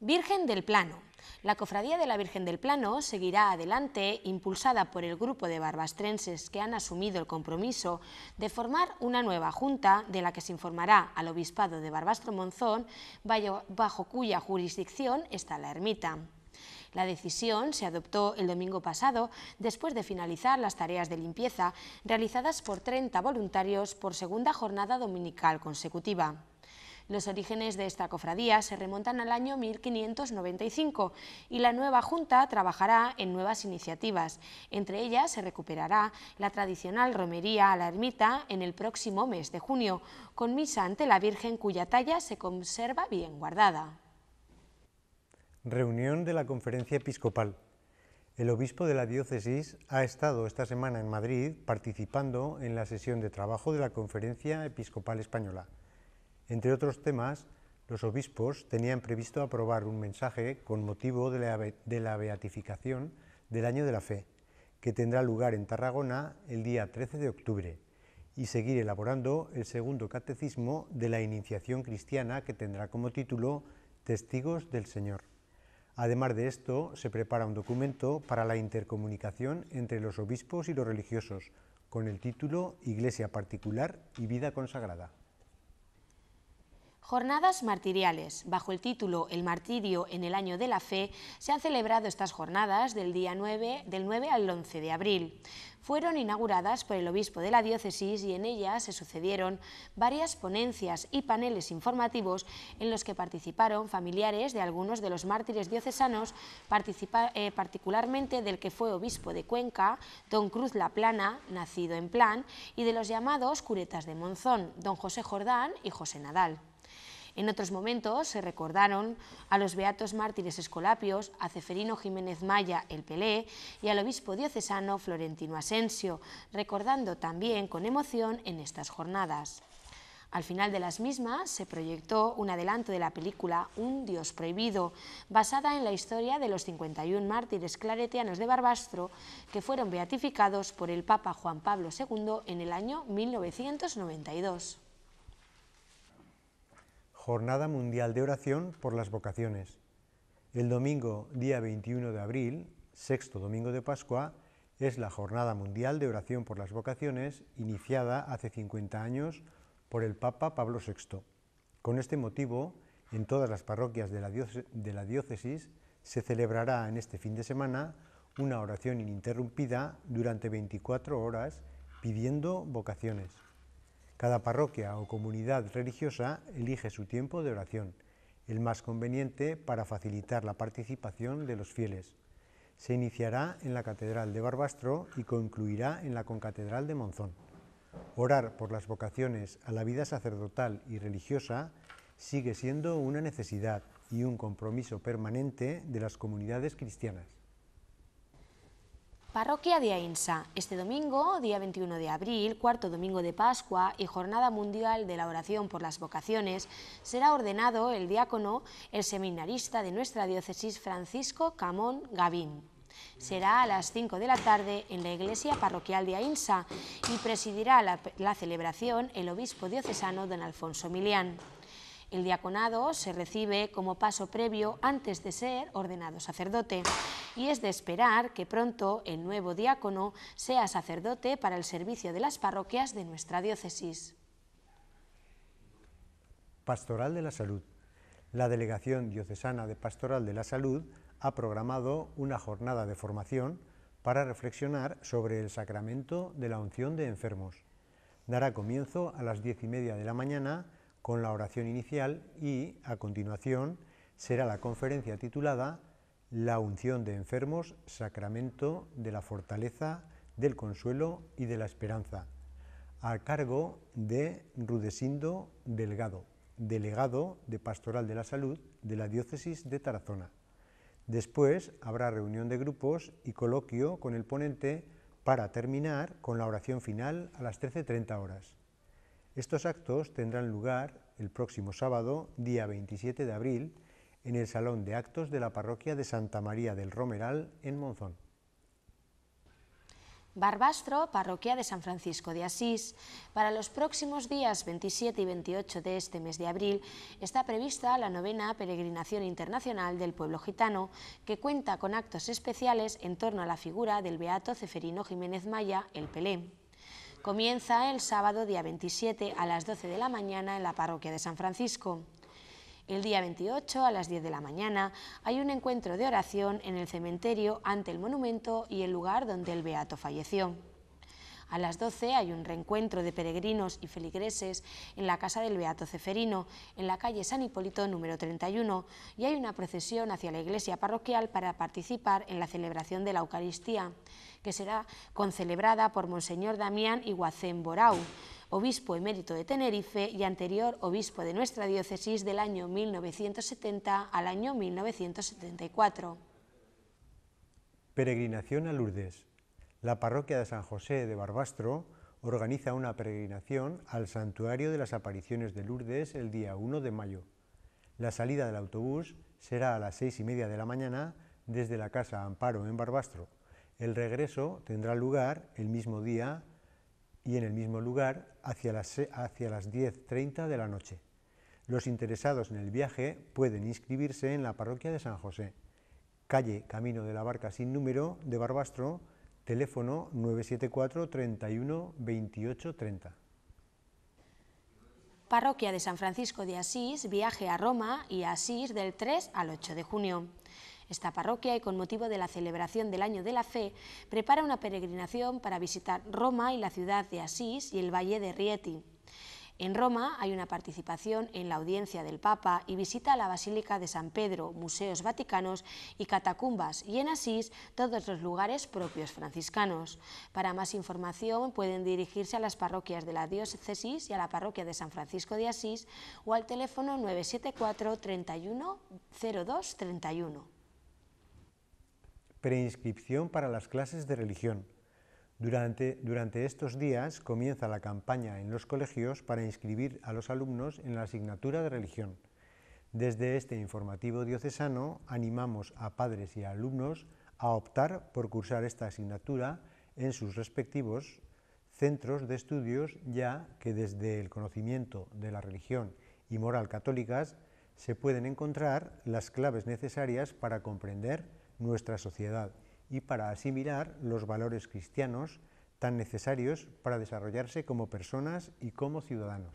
Virgen del Plano. La Cofradía de la Virgen del Plano seguirá adelante, impulsada por el grupo de barbastrenses que han asumido el compromiso de formar una nueva junta de la que se informará al Obispado de Barbastro Monzón, bajo cuya jurisdicción está la ermita. La decisión se adoptó el domingo pasado después de finalizar las tareas de limpieza realizadas por 30 voluntarios por segunda jornada dominical consecutiva. Los orígenes de esta cofradía se remontan al año 1595 y la nueva Junta trabajará en nuevas iniciativas. Entre ellas se recuperará la tradicional romería a la ermita en el próximo mes de junio, con misa ante la Virgen cuya talla se conserva bien guardada. Reunión de la Conferencia Episcopal. El obispo de la diócesis ha estado esta semana en Madrid participando en la sesión de trabajo de la Conferencia Episcopal Española. Entre otros temas, los obispos tenían previsto aprobar un mensaje con motivo de la, beatificación del año de la fe, que tendrá lugar en Tarragona el día 13 de octubre, y seguir elaborando el segundo catecismo de la iniciación cristiana que tendrá como título Testigos del Señor. Además de esto, se prepara un documento para la intercomunicación entre los obispos y los religiosos, con el título Iglesia particular y vida consagrada. Jornadas martiriales. Bajo el título El martirio en el año de la fe, se han celebrado estas jornadas del día 9, del 9 al 11 de abril. Fueron inauguradas por el obispo de la diócesis y en ellas se sucedieron varias ponencias y paneles informativos en los que participaron familiares de algunos de los mártires diocesanos, eh, particularmente del que fue obispo de Cuenca, don Cruz La Plana, nacido en Plan, y de los llamados curetas de Monzón, don José Jordán y José Nadal. En otros momentos se recordaron a los beatos mártires escolapios, a Ceferino Jiménez Maya el Pelé y al obispo diocesano Florentino Asensio, recordando también con emoción en estas jornadas. Al final de las mismas se proyectó un adelanto de la película Un Dios Prohibido, basada en la historia de los 51 mártires claretianos de Barbastro que fueron beatificados por el Papa Juan Pablo II en el año 1992. Jornada Mundial de Oración por las Vocaciones. El domingo, día 21 de abril, sexto domingo de Pascua, es la Jornada Mundial de Oración por las Vocaciones iniciada hace 50 años por el Papa Pablo VI. Con este motivo, en todas las parroquias de la, diócesis se celebrará en este fin de semana una oración ininterrumpida durante 24 horas pidiendo vocaciones. Cada parroquia o comunidad religiosa elige su tiempo de oración, el más conveniente para facilitar la participación de los fieles. Se iniciará en la Catedral de Barbastro y concluirá en la Concatedral de Monzón. Orar por las vocaciones a la vida sacerdotal y religiosa sigue siendo una necesidad y un compromiso permanente de las comunidades cristianas. Parroquia de Ainsa. Este domingo, día 21 de abril, cuarto domingo de Pascua y Jornada Mundial de la Oración por las Vocaciones, será ordenado el diácono, el seminarista de nuestra diócesis Francisco Camón Gavín. Será a las 5 de la tarde en la iglesia parroquial de Ainsa y presidirá la, celebración el obispo diocesano don Alfonso Milián. El diaconado se recibe como paso previo antes de ser ordenado sacerdote y es de esperar que pronto el nuevo diácono sea sacerdote para el servicio de las parroquias de nuestra diócesis. Pastoral de la Salud. La Delegación Diocesana de Pastoral de la Salud ha programado una jornada de formación para reflexionar sobre el sacramento de la unción de enfermos. Dará comienzo a las diez y media de la mañana con la oración inicial y, a continuación, será la conferencia titulada La unción de enfermos, sacramento de la fortaleza, del consuelo y de la esperanza, a cargo de Rudesindo Delgado, delegado de Pastoral de la Salud de la Diócesis de Tarazona. Después habrá reunión de grupos y coloquio con el ponente para terminar con la oración final a las 13.30 horas. Estos actos tendrán lugar el próximo sábado, día 27 de abril, en el Salón de Actos de la Parroquia de Santa María del Romeral, en Monzón. Barbastro, parroquia de San Francisco de Asís. Para los próximos días 27 y 28 de este mes de abril está prevista la novena peregrinación internacional del pueblo gitano, que cuenta con actos especiales en torno a la figura del beato Ceferino Jiménez Maya, el Pelé comienza el sábado día 27 a las 12 de la mañana en la parroquia de San Francisco. El día 28 a las 10 de la mañana hay un encuentro de oración en el cementerio ante el monumento y el lugar donde el beato falleció. A las 12 hay un reencuentro de peregrinos y feligreses en la casa del Beato Ceferino, en la calle San Hipólito número 31, y hay una procesión hacia la iglesia parroquial para participar en la celebración de la Eucaristía, que será concelebrada por Monseñor Damián Iguacén Borau, obispo emérito de Tenerife y anterior obispo de nuestra diócesis del año 1970 al año 1974. Peregrinación a Lourdes la parroquia de San José de Barbastro organiza una peregrinación al Santuario de las Apariciones de Lourdes el día 1 de mayo. La salida del autobús será a las seis y media de la mañana desde la Casa Amparo en Barbastro. El regreso tendrá lugar el mismo día y en el mismo lugar hacia las, hacia las 10.30 de la noche. Los interesados en el viaje pueden inscribirse en la parroquia de San José, calle Camino de la Barca sin número de Barbastro, Teléfono 974 31 28 30. Parroquia de San Francisco de Asís, viaje a Roma y a Asís del 3 al 8 de junio. Esta parroquia, y con motivo de la celebración del Año de la Fe, prepara una peregrinación para visitar Roma y la ciudad de Asís y el Valle de Rieti. En Roma hay una participación en la audiencia del Papa y visita a la Basílica de San Pedro, museos vaticanos y catacumbas, y en Asís todos los lugares propios franciscanos. Para más información pueden dirigirse a las parroquias de la diócesis y a la parroquia de San Francisco de Asís o al teléfono 974 31 02 31. Preinscripción para las clases de religión. Durante, estos días comienza la campaña en los colegios para inscribir a los alumnos en la asignatura de religión. Desde este informativo diocesano animamos a padres y alumnos a optar por cursar esta asignatura en sus respectivos centros de estudios, ya que desde el conocimiento de la religión y moral católicas se pueden encontrar las claves necesarias para comprender nuestra sociedad y para asimilar los valores cristianos tan necesarios para desarrollarse como personas y como ciudadanos.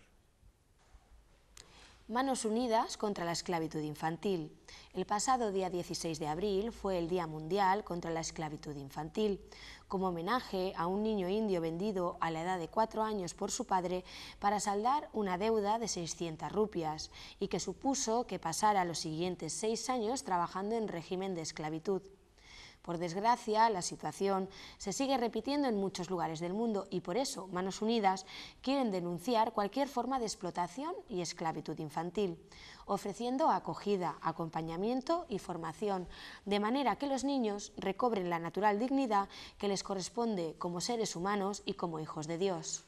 Manos Unidas contra la Esclavitud Infantil. El pasado día 16 de abril fue el Día Mundial contra la Esclavitud Infantil. Como homenaje a un niño indio vendido a la edad de cuatro años por su padre para saldar una deuda de 600 rupias y que supuso que pasara los siguientes seis años trabajando en régimen de esclavitud. Por desgracia, la situación se sigue repitiendo en muchos lugares del mundo y por eso Manos Unidas quieren denunciar cualquier forma de explotación y esclavitud infantil, ofreciendo acogida, acompañamiento y formación, de manera que los niños recobren la natural dignidad que les corresponde como seres humanos y como hijos de Dios.